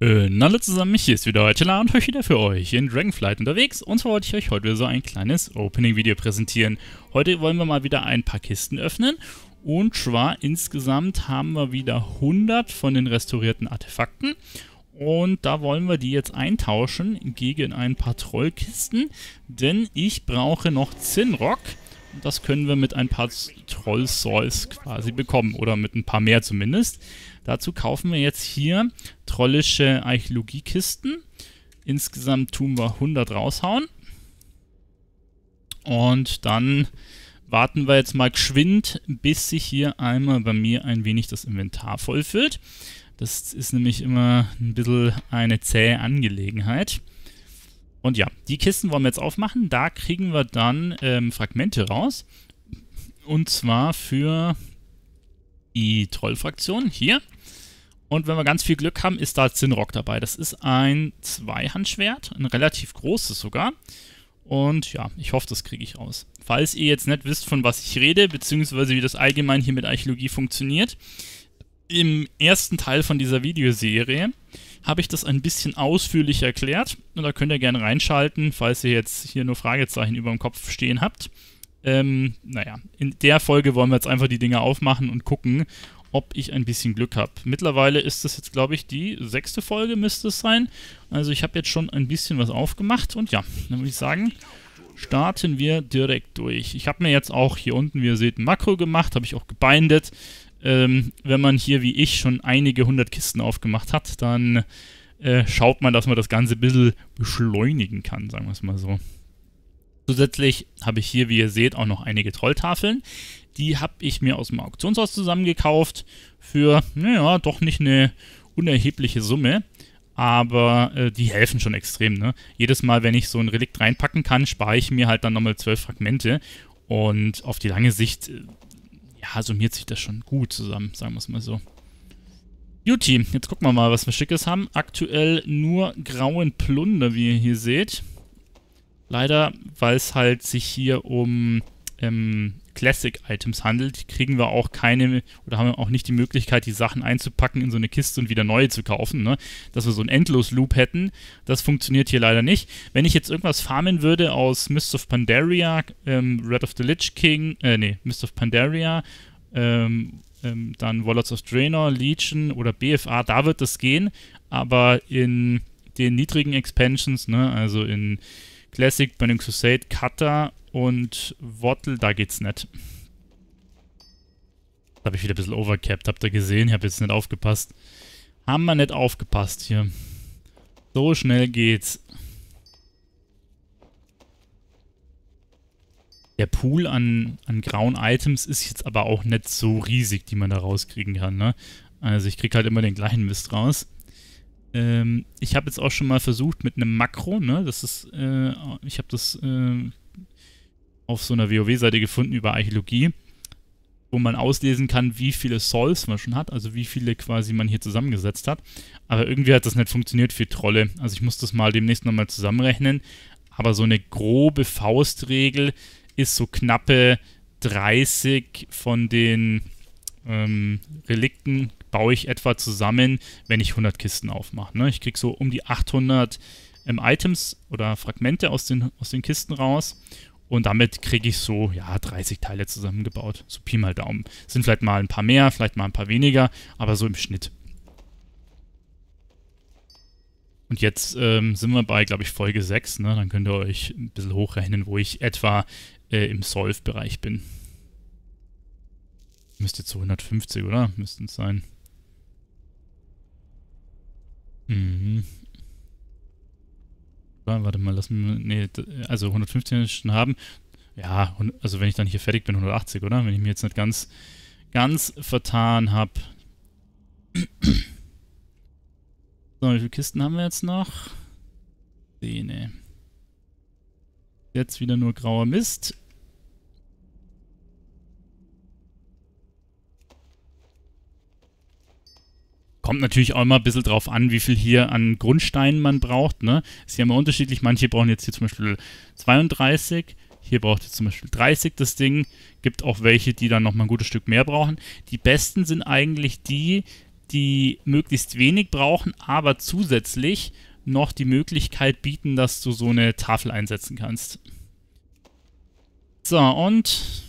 hallo äh, zusammen, hier ist wieder Heuteler und euch wieder für euch in Dragonflight unterwegs und zwar wollte ich euch heute wieder so ein kleines Opening-Video präsentieren. Heute wollen wir mal wieder ein paar Kisten öffnen und zwar insgesamt haben wir wieder 100 von den restaurierten Artefakten und da wollen wir die jetzt eintauschen gegen ein paar Trollkisten, denn ich brauche noch Zinnrock. Das können wir mit ein paar Troll-Soils quasi bekommen oder mit ein paar mehr zumindest. Dazu kaufen wir jetzt hier trollische Archäologiekisten. Insgesamt tun wir 100 raushauen. Und dann warten wir jetzt mal geschwind, bis sich hier einmal bei mir ein wenig das Inventar vollfüllt. Das ist nämlich immer ein bisschen eine zähe Angelegenheit. Und ja, die Kisten wollen wir jetzt aufmachen. Da kriegen wir dann ähm, Fragmente raus. Und zwar für die Trollfraktion hier. Und wenn wir ganz viel Glück haben, ist da Zinrock dabei. Das ist ein Zweihandschwert, ein relativ großes sogar. Und ja, ich hoffe, das kriege ich raus. Falls ihr jetzt nicht wisst, von was ich rede, beziehungsweise wie das allgemein hier mit Archäologie funktioniert, im ersten Teil von dieser Videoserie habe ich das ein bisschen ausführlich erklärt. Und da könnt ihr gerne reinschalten, falls ihr jetzt hier nur Fragezeichen über dem Kopf stehen habt. Ähm, naja, in der Folge wollen wir jetzt einfach die Dinge aufmachen und gucken, ob ich ein bisschen Glück habe. Mittlerweile ist das jetzt, glaube ich, die sechste Folge müsste es sein. Also ich habe jetzt schon ein bisschen was aufgemacht und ja, dann würde ich sagen, starten wir direkt durch. Ich habe mir jetzt auch hier unten, wie ihr seht, ein Makro gemacht, habe ich auch gebindet. Ähm, wenn man hier wie ich schon einige hundert Kisten aufgemacht hat, dann äh, schaut man, dass man das Ganze ein bisschen beschleunigen kann, sagen wir es mal so. Zusätzlich habe ich hier, wie ihr seht, auch noch einige Trolltafeln. Die habe ich mir aus dem Auktionshaus zusammengekauft für, naja, doch nicht eine unerhebliche Summe. Aber äh, die helfen schon extrem. Ne? Jedes Mal, wenn ich so ein Relikt reinpacken kann, spare ich mir halt dann nochmal zwölf Fragmente. Und auf die lange Sicht äh, ja, summiert sich das schon gut zusammen, sagen wir es mal so. Beauty, jetzt gucken wir mal, was wir Schickes haben. Aktuell nur grauen Plunder, wie ihr hier seht. Leider, weil es halt sich hier um ähm, Classic-Items handelt, kriegen wir auch keine oder haben auch nicht die Möglichkeit, die Sachen einzupacken in so eine Kiste und wieder neue zu kaufen. Ne? Dass wir so einen Endlos-Loop hätten, das funktioniert hier leider nicht. Wenn ich jetzt irgendwas farmen würde aus Mist of Pandaria, ähm, Red of the Lich King, äh, nee, Mist of Pandaria, ähm, ähm, dann Wallets of Draenor, Legion oder BFA, da wird das gehen, aber in den niedrigen Expansions, ne, also in Classic, Burning Crusade, Cutter und Wortel, da geht's nicht. Da habe ich wieder ein bisschen overcapped, habt ihr gesehen? Ich habe jetzt nicht aufgepasst. Haben wir nicht aufgepasst hier. So schnell geht's. Der Pool an, an grauen Items ist jetzt aber auch nicht so riesig, die man da rauskriegen kann, ne? Also ich krieg halt immer den gleichen Mist raus. Ähm, ich habe jetzt auch schon mal versucht mit einem Makro, ne? Das ist, äh, ich habe das, äh, auf so einer WoW-Seite gefunden über Archäologie, wo man auslesen kann, wie viele Souls man schon hat, also wie viele quasi man hier zusammengesetzt hat. Aber irgendwie hat das nicht funktioniert für Trolle. Also ich muss das mal demnächst nochmal zusammenrechnen. Aber so eine grobe Faustregel ist so knappe 30 von den ähm, Relikten baue ich etwa zusammen, wenn ich 100 Kisten aufmache. Ne? Ich kriege so um die 800 ähm, Items oder Fragmente aus den, aus den Kisten raus und damit kriege ich so, ja, 30 Teile zusammengebaut. So Pi mal Daumen. Sind vielleicht mal ein paar mehr, vielleicht mal ein paar weniger, aber so im Schnitt. Und jetzt ähm, sind wir bei, glaube ich, Folge 6. Ne? Dann könnt ihr euch ein bisschen hochrechnen, wo ich etwa äh, im Solve-Bereich bin. Müsste zu 150, oder? Müsste es sein. aber warte mal, lass mir, nee, also 115 schon haben. Ja, also wenn ich dann hier fertig bin, 180, oder? Wenn ich mir jetzt nicht ganz, ganz vertan habe. So, wie viele Kisten haben wir jetzt noch? Zehn, Jetzt wieder nur grauer Mist. Kommt natürlich auch immer ein bisschen drauf an, wie viel hier an Grundsteinen man braucht. Ne? Ist ja immer unterschiedlich. Manche brauchen jetzt hier zum Beispiel 32. Hier braucht ihr zum Beispiel 30 das Ding. Gibt auch welche, die dann nochmal ein gutes Stück mehr brauchen. Die besten sind eigentlich die, die möglichst wenig brauchen, aber zusätzlich noch die Möglichkeit bieten, dass du so eine Tafel einsetzen kannst. So, und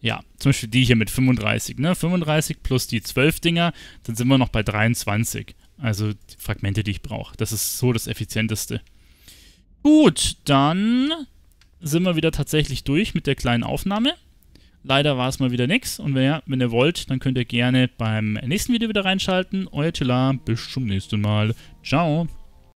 ja, zum Beispiel die hier mit 35, ne? 35 plus die 12 Dinger, dann sind wir noch bei 23. Also die Fragmente, die ich brauche. Das ist so das Effizienteste. Gut, dann sind wir wieder tatsächlich durch mit der kleinen Aufnahme. Leider war es mal wieder nichts. Und wenn ihr, wenn ihr wollt, dann könnt ihr gerne beim nächsten Video wieder reinschalten. Euer Tila, bis zum nächsten Mal. Ciao.